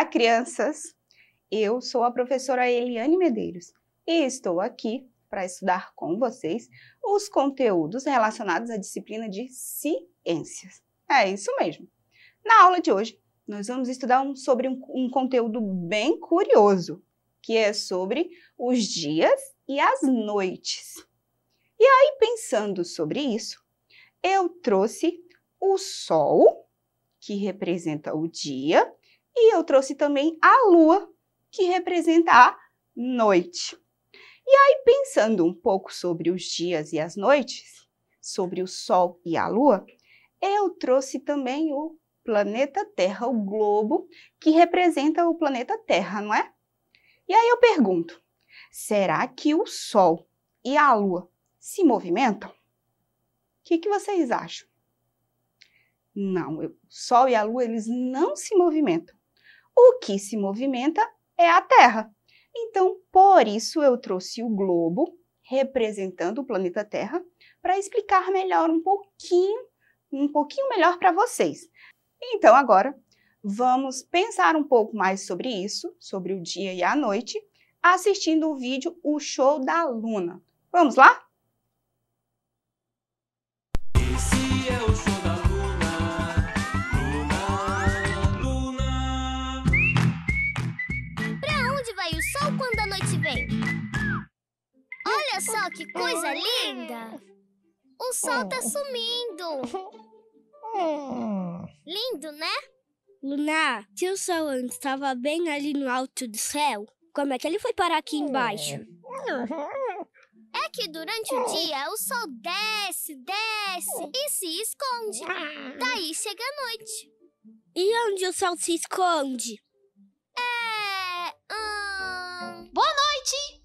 Olá, crianças! Eu sou a professora Eliane Medeiros e estou aqui para estudar com vocês os conteúdos relacionados à disciplina de ciências. É isso mesmo! Na aula de hoje, nós vamos estudar um, sobre um, um conteúdo bem curioso, que é sobre os dias e as noites. E aí, pensando sobre isso, eu trouxe o Sol, que representa o dia, e eu trouxe também a lua, que representa a noite. E aí, pensando um pouco sobre os dias e as noites, sobre o Sol e a Lua, eu trouxe também o planeta Terra, o globo, que representa o planeta Terra, não é? E aí eu pergunto: será que o Sol e a Lua se movimentam? O que, que vocês acham? Não, o Sol e a Lua eles não se movimentam. O que se movimenta é a Terra. Então, por isso eu trouxe o globo representando o planeta Terra para explicar melhor um pouquinho, um pouquinho melhor para vocês. Então, agora vamos pensar um pouco mais sobre isso, sobre o dia e a noite, assistindo o vídeo O Show da Luna. Vamos lá? Olha só que coisa linda! O sol tá sumindo! Lindo, né? Lunar, se o sol antes estava bem ali no alto do céu, como é que ele foi parar aqui embaixo? É que durante o dia o sol desce, desce e se esconde. Daí chega a noite. E onde o sol se esconde?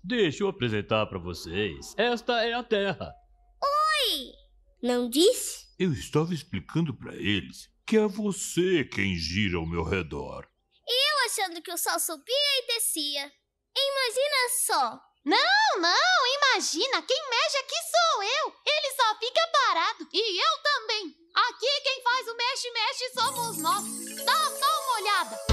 Deixa eu apresentar para vocês. Esta é a Terra. Oi! Não disse? Eu estava explicando para eles que é você quem gira ao meu redor. Eu achando que o sol subia e descia. Imagina só. Não, não, imagina, quem mexe aqui sou eu. Ele só fica parado e eu também. Aqui quem faz o mexe-mexe somos nós. Dá só uma olhada.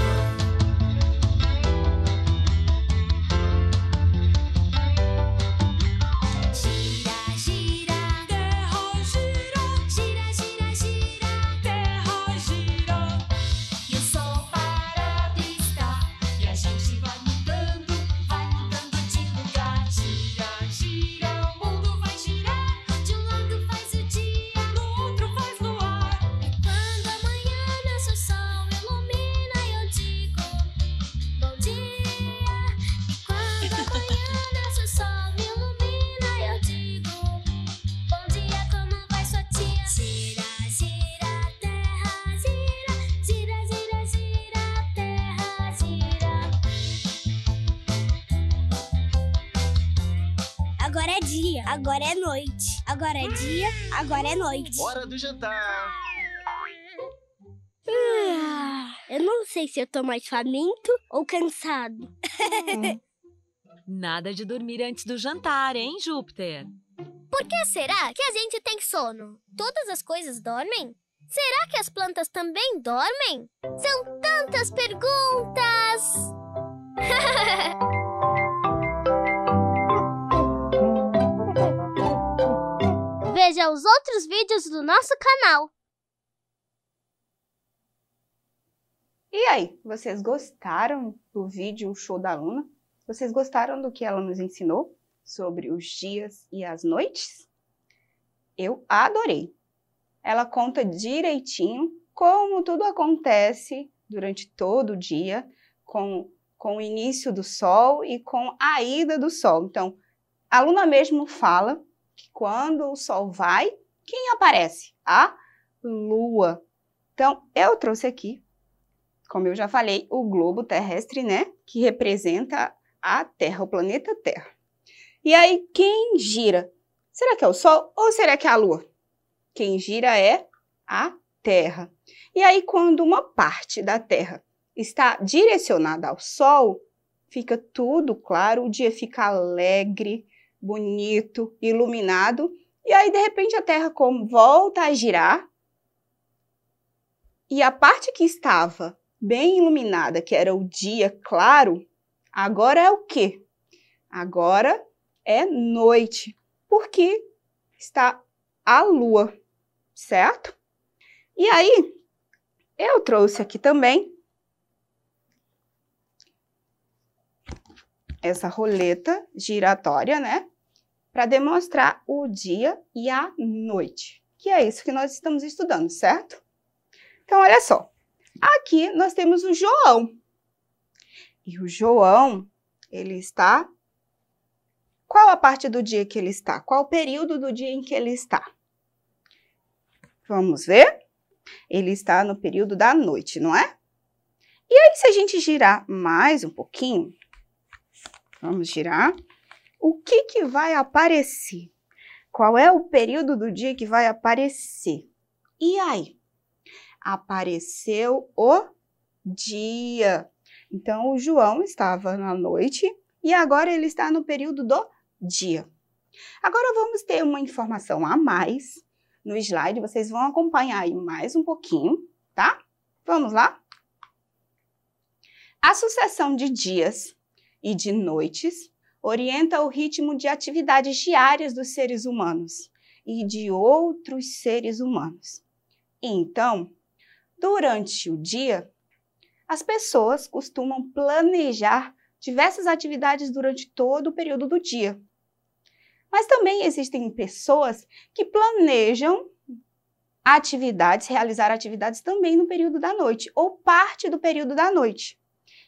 Agora é dia, agora é noite. Agora é dia, agora é noite. Hora do jantar. Ah, eu não sei se eu tô mais faminto ou cansado. Nada de dormir antes do jantar, hein, Júpiter? Por que será que a gente tem sono? Todas as coisas dormem? Será que as plantas também dormem? São tantas perguntas! veja é os outros vídeos do nosso canal. E aí, vocês gostaram do vídeo Show da Luna? Vocês gostaram do que ela nos ensinou sobre os dias e as noites? Eu adorei! Ela conta direitinho como tudo acontece durante todo o dia, com, com o início do sol e com a ida do sol. Então, a luna mesmo fala que quando o sol vai, quem aparece? A lua. Então, eu trouxe aqui, como eu já falei, o globo terrestre, né? Que representa a Terra, o planeta Terra. E aí, quem gira? Será que é o Sol ou será que é a Lua? Quem gira é a Terra. E aí, quando uma parte da Terra está direcionada ao Sol, fica tudo claro, o dia fica alegre, bonito, iluminado. E aí, de repente, a Terra como volta a girar. E a parte que estava bem iluminada, que era o dia claro, agora é o quê? Agora é noite, porque está a lua, certo? E aí, eu trouxe aqui também essa roleta giratória, né? Para demonstrar o dia e a noite, que é isso que nós estamos estudando, certo? Então, olha só. Aqui nós temos o João. E o João, ele está... Qual a parte do dia que ele está? Qual o período do dia em que ele está? Vamos ver? Ele está no período da noite, não é? E aí, se a gente girar mais um pouquinho, Vamos girar. O que, que vai aparecer? Qual é o período do dia que vai aparecer? E aí? Apareceu o dia. Então, o João estava na noite e agora ele está no período do dia. Agora vamos ter uma informação a mais no slide, vocês vão acompanhar aí mais um pouquinho, tá? Vamos lá? A sucessão de dias e de noites, orienta o ritmo de atividades diárias dos seres humanos e de outros seres humanos. Então, durante o dia, as pessoas costumam planejar diversas atividades durante todo o período do dia. Mas também existem pessoas que planejam atividades, realizar atividades também no período da noite ou parte do período da noite.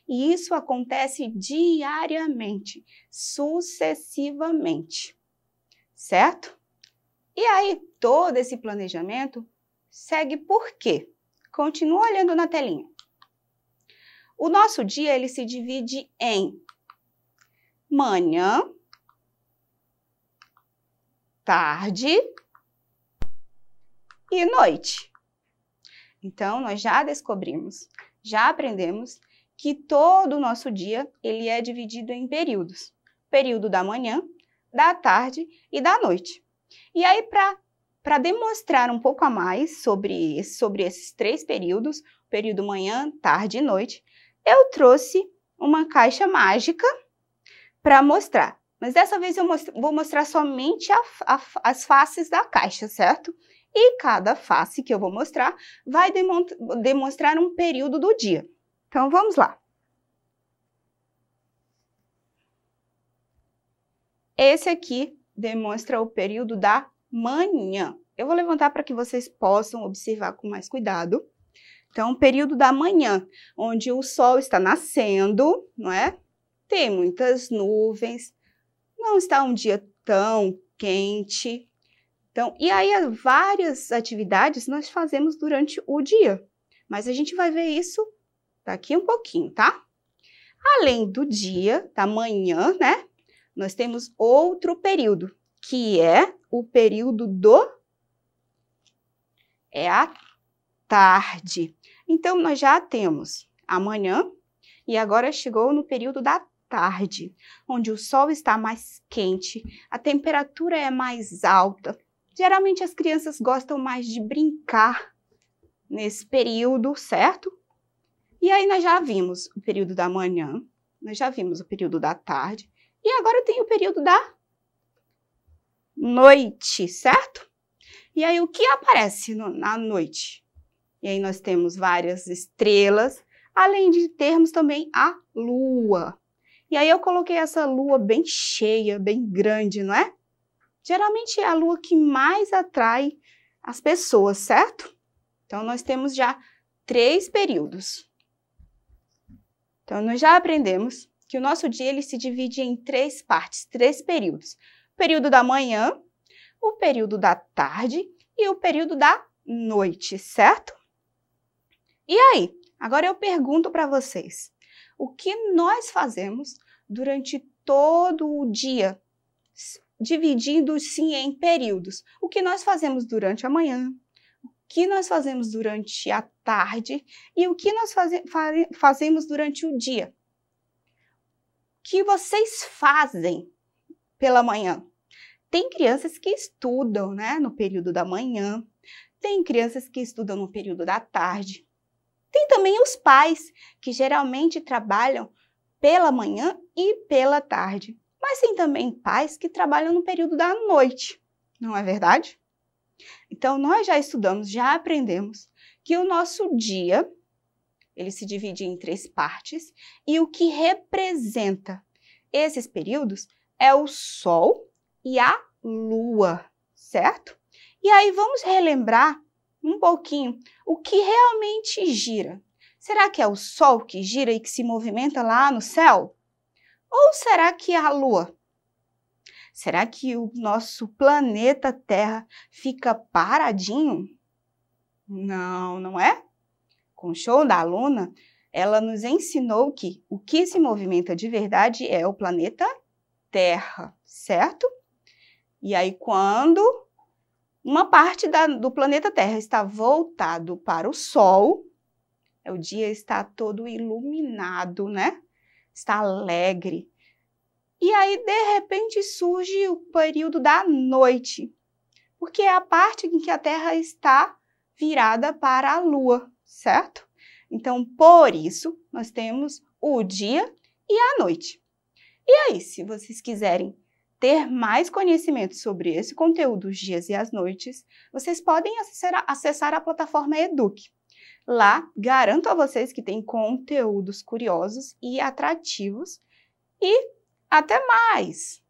E isso acontece diariamente, sucessivamente, certo? E aí, todo esse planejamento segue por quê? Continua olhando na telinha. O nosso dia ele se divide em manhã, tarde e noite. Então, nós já descobrimos, já aprendemos que todo o nosso dia ele é dividido em períodos. Período da manhã, da tarde e da noite. E aí, para demonstrar um pouco a mais sobre, sobre esses três períodos, período manhã, tarde e noite, eu trouxe uma caixa mágica para mostrar. Mas dessa vez eu vou mostrar somente a, a, as faces da caixa, certo? E cada face que eu vou mostrar vai demonstrar um período do dia. Então, vamos lá. Esse aqui demonstra o período da manhã. Eu vou levantar para que vocês possam observar com mais cuidado. Então, período da manhã, onde o sol está nascendo, não é? Tem muitas nuvens, não está um dia tão quente. Então, e aí várias atividades nós fazemos durante o dia, mas a gente vai ver isso daqui tá um pouquinho, tá? Além do dia, da manhã, né? Nós temos outro período, que é o período do é a tarde. Então nós já temos amanhã e agora chegou no período da tarde, onde o sol está mais quente, a temperatura é mais alta. Geralmente as crianças gostam mais de brincar nesse período, certo? E aí nós já vimos o período da manhã, nós já vimos o período da tarde, e agora tem o período da noite, certo? E aí o que aparece no, na noite? E aí nós temos várias estrelas, além de termos também a lua. E aí eu coloquei essa lua bem cheia, bem grande, não é? Geralmente é a lua que mais atrai as pessoas, certo? Então nós temos já três períodos. Então, nós já aprendemos que o nosso dia ele se divide em três partes, três períodos. O período da manhã, o período da tarde e o período da noite, certo? E aí, agora eu pergunto para vocês, o que nós fazemos durante todo o dia, dividindo-se em períodos? O que nós fazemos durante a manhã, que nós fazemos durante a tarde e o que nós faze fazemos durante o dia. O que vocês fazem pela manhã? Tem crianças que estudam né, no período da manhã, tem crianças que estudam no período da tarde. Tem também os pais, que geralmente trabalham pela manhã e pela tarde. Mas tem também pais que trabalham no período da noite, não é verdade? Então, nós já estudamos, já aprendemos que o nosso dia ele se divide em três partes e o que representa esses períodos é o Sol e a Lua, certo? E aí vamos relembrar um pouquinho o que realmente gira. Será que é o Sol que gira e que se movimenta lá no céu? Ou será que é a Lua? Será que o nosso planeta Terra fica paradinho? Não, não é? Com o show da aluna, ela nos ensinou que o que se movimenta de verdade é o planeta Terra, certo? E aí, quando uma parte da, do planeta Terra está voltado para o Sol, é o dia está todo iluminado, né? Está alegre, e aí, de repente, surge o período da noite, porque é a parte em que a Terra está virada para a Lua, certo? Então, por isso, nós temos o dia e a noite. E aí, se vocês quiserem ter mais conhecimento sobre esse conteúdo, os dias e as noites, vocês podem acessar, acessar a plataforma Eduque. Lá, garanto a vocês que tem conteúdos curiosos e atrativos e até mais!